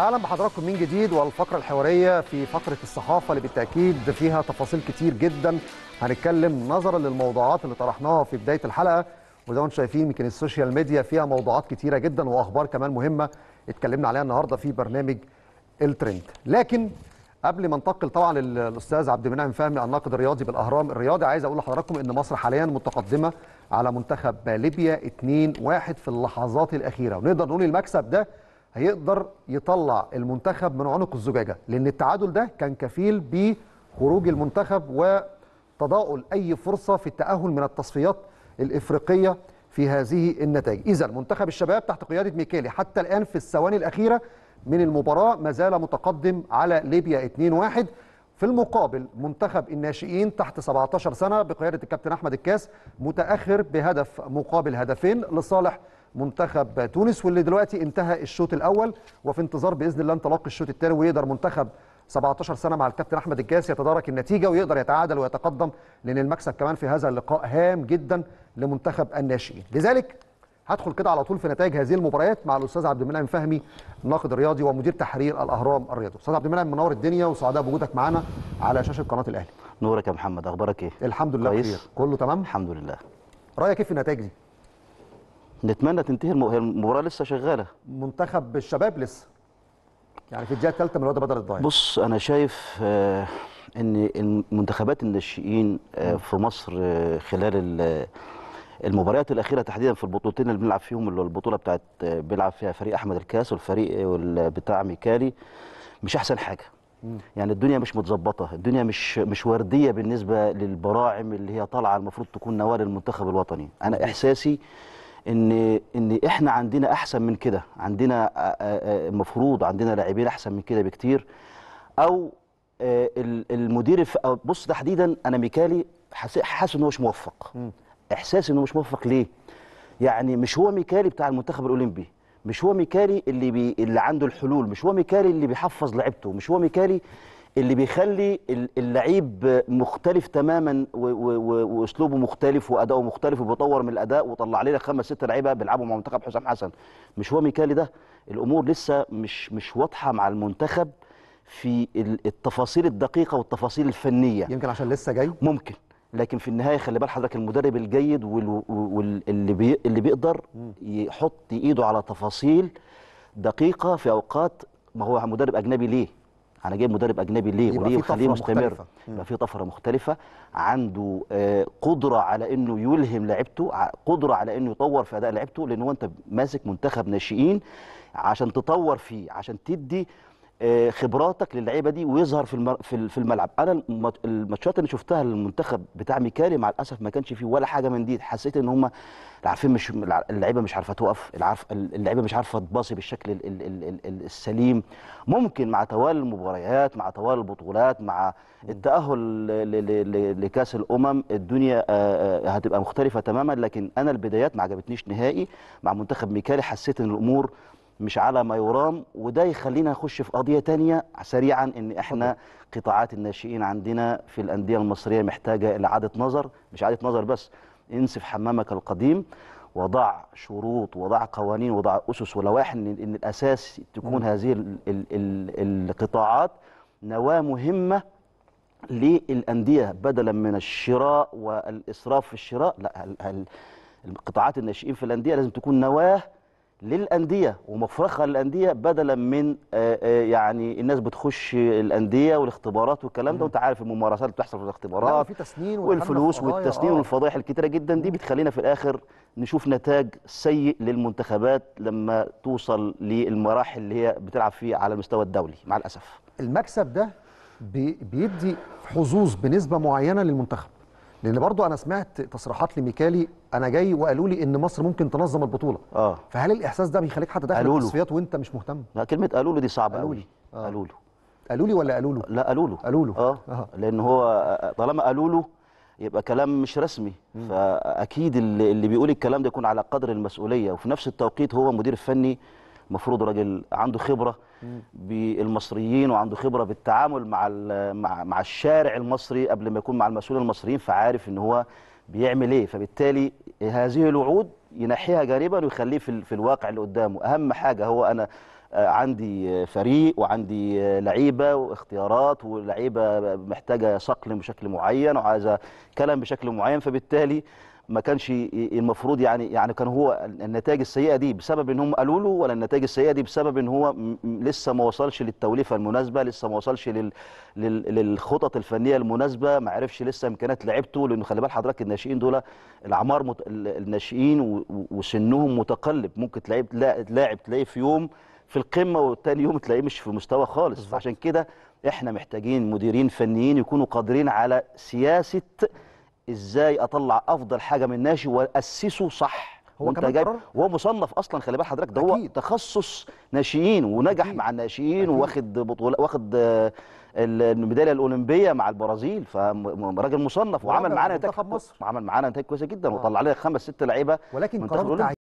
اهلا بحضراتكم من جديد والفقره الحواريه في فقره الصحافه اللي بالتاكيد فيها تفاصيل كتير جدا هنتكلم نظرا للموضوعات اللي طرحناها في بدايه الحلقه وزي ما انتم شايفين يمكن السوشيال ميديا فيها موضوعات كتيره جدا واخبار كمان مهمه اتكلمنا عليها النهارده في برنامج الترند لكن قبل ما انتقل طبعا للاستاذ عبد المنعم فهمي الناقد الرياضي بالاهرام الرياضي عايز اقول لحضراتكم ان مصر حاليا متقدمه على منتخب ليبيا 2-1 في اللحظات الاخيره ونقدر نقول المكسب ده هيقدر يطلع المنتخب من عنق الزجاجه لان التعادل ده كان كفيل بخروج المنتخب وتضاؤل اي فرصه في التاهل من التصفيات الافريقيه في هذه النتائج اذا منتخب الشباب تحت قياده ميكيلي حتى الان في الثواني الاخيره من المباراه ما زال متقدم على ليبيا 2-1 في المقابل منتخب الناشئين تحت 17 سنه بقياده الكابتن احمد الكاس متاخر بهدف مقابل هدفين لصالح منتخب تونس واللي دلوقتي انتهى الشوط الاول وفي انتظار باذن الله انطلاق الشوط الثاني ويقدر منتخب 17 سنه مع الكابتن احمد الجاس يتدارك النتيجه ويقدر يتعادل ويتقدم لان المكسب كمان في هذا اللقاء هام جدا لمنتخب الناشئين لذلك هدخل كده على طول في نتائج هذه المباريات مع الاستاذ عبد المنعم فهمي الناقد الرياضي ومدير تحرير الاهرام الرياضي استاذ عبد المنعم منور الدنيا وسعداء بوجودك معانا على شاشه قناه الاهلي نورك يا محمد اخبارك ايه الحمد لله خير كله تمام الحمد لله رايك ايه في النتائج دي نتمنى تنتهي المباراه لسه شغاله منتخب الشباب لسه يعني في الدقيقه الثالثه من الوقت بدل الضايع بص انا شايف آه ان المنتخبات الناشئين آه في مصر آه خلال المباريات الاخيره تحديدا في البطولتين اللي بنلعب فيهم اللي البطوله بتاعت آه، بيلعب فيها فريق احمد الكاس والفريق آه، بتاع ميكالي مش احسن حاجه يعني الدنيا مش متظبطه الدنيا مش مش ورديه بالنسبه للبراعم اللي هي طالعه المفروض تكون نوال المنتخب الوطني انا احساسي ان ان احنا عندنا احسن من كده عندنا المفروض آه، آه، آه، عندنا لاعبين احسن من كده بكتير او المدير بص تحديدا انا ميكالي حاسس ان هو مش موفق احساس انه مش موفق ليه يعني مش هو ميكالي بتاع المنتخب الاولمبي مش هو ميكالي اللي بي اللي عنده الحلول مش هو ميكالي اللي بيحفظ لعبته مش هو ميكالي اللي بيخلي اللعيب مختلف تماما واسلوبه مختلف واداؤه مختلف وبيطور من الاداء وطلع لنا خمس ست لعيبه بيلعبوا مع منتخب حسام حسن مش هو ميكالي ده الامور لسه مش مش واضحه مع المنتخب في التفاصيل الدقيقه والتفاصيل الفنيه يمكن عشان لسه جاي ممكن لكن في النهايه خلي بال حضرتك المدرب الجيد واللي بي اللي بيقدر يحط ايده على تفاصيل دقيقه في اوقات ما هو مدرب اجنبي ليه انا جايب مدرب اجنبي ليه وليه وخليه مستمر يبقى في طفره مختلفه عنده آه، قدره على انه يلهم لعبته قدره على انه يطور في اداء لعبته لان هو انت ماسك منتخب ناشئين عشان تطور فيه عشان تدي آه، خبراتك للعيبه دي ويظهر في في الملعب انا الماتشات اللي شفتها للمنتخب بتاع ميكالي مع الاسف ما كانش فيه ولا حاجه من دي حسيت ان هم عارفين مش اللعيبه مش عارفه توقف اللعيبه مش عارفه تباصي بالشكل ال ال ال ال السليم ممكن مع توالي المباريات مع توالي البطولات مع التاهل لكاس الامم الدنيا آه، آه، هتبقى مختلفه تماما لكن انا البدايات ما عجبتنيش نهائي مع منتخب ميكالي حسيت ان الامور مش على ما يرام وده يخلينا نخش في قضيه تانية سريعا ان احنا قطاعات الناشئين عندنا في الانديه المصريه محتاجه اعاده نظر مش اعاده نظر بس انسف حمامك القديم وضع شروط وضع قوانين وضع اسس ولوائح ان الاساس تكون هذه القطاعات نواه مهمه للانديه بدلا من الشراء والاسراف في الشراء لا القطاعات الناشئين في الانديه لازم تكون نواه للانديه ومفرخه للانديه بدلا من آه، آه، يعني الناس بتخش الانديه والاختبارات والكلام ده وانت عارف الممارسات اللي بتحصل في الاختبارات في تسنين والفلوس والتسنين آه. والفضايح الكتيره جدا دي بتخلينا في الاخر نشوف نتاج سيء للمنتخبات لما توصل للمراحل اللي هي بتلعب فيه على المستوى الدولي مع الاسف المكسب ده بيدي حظوظ بنسبه معينه للمنتخب لان برضو انا سمعت تصريحات لميكالي انا جاي وقالوا لي ان مصر ممكن تنظم البطوله اه فهل الاحساس ده بيخليك حتى داخل التصفيات وانت مش مهتم لا كلمه قالوا له دي صعبه قالوا لي آه. قالوا له قالوا لي ولا قالوا له لا قالوا له قالوا له آه. اه لان هو طالما قالوا له يبقى كلام مش رسمي مم. فاكيد اللي بيقول الكلام ده يكون على قدر المسؤوليه وفي نفس التوقيت هو مدير فني المفروض راجل عنده خبره بالمصريين وعنده خبره بالتعامل مع مع مع الشارع المصري قبل ما يكون مع المسؤولين المصريين فعارف ان هو بيعمل ايه فبالتالي هذه الوعود ينحيها جانبا ويخليه في, في الواقع اللي قدامه اهم حاجه هو انا آه، عندي فريق وعندي آه، لعيبه واختيارات ولعيبه محتاجه صقل بشكل معين وعايزه كلام بشكل معين فبالتالي ما كانش المفروض يعني يعني كان هو النتائج السيئه دي بسبب ان هم قالوا له ولا النتائج السيئه دي بسبب ان هو لسه ما وصلش للتوليفه المناسبه لسه ما وصلش لل... لل... للخطط الفنيه المناسبه ما عرفش لسه امكانيات لعيبته لانه خلي بال حضرتك الناشئين دول الاعمار مت... الناشئين و... وسنهم متقلب ممكن تلاقيه لاعب تلاقيه في يوم في القمه والتاني يوم تلاقيه مش في مستوى خالص بالضبط. عشان كده احنا محتاجين مديرين فنيين يكونوا قادرين على سياسه ازاي اطلع افضل حاجه من ناشي واسسه صح هو كمان جايب وهو مصنف اصلا خلي بال حضرتك ده هو تخصص ناشئين ونجح مع الناشئين واخد بطوله واخد آه، الميداليه الاولمبيه مع البرازيل فراجل مصنف وعمل معانا نتائج وعمل معانا نتائج كويسه جدا آه. وطلع لنا خمس ست لعيبه ولكن قرار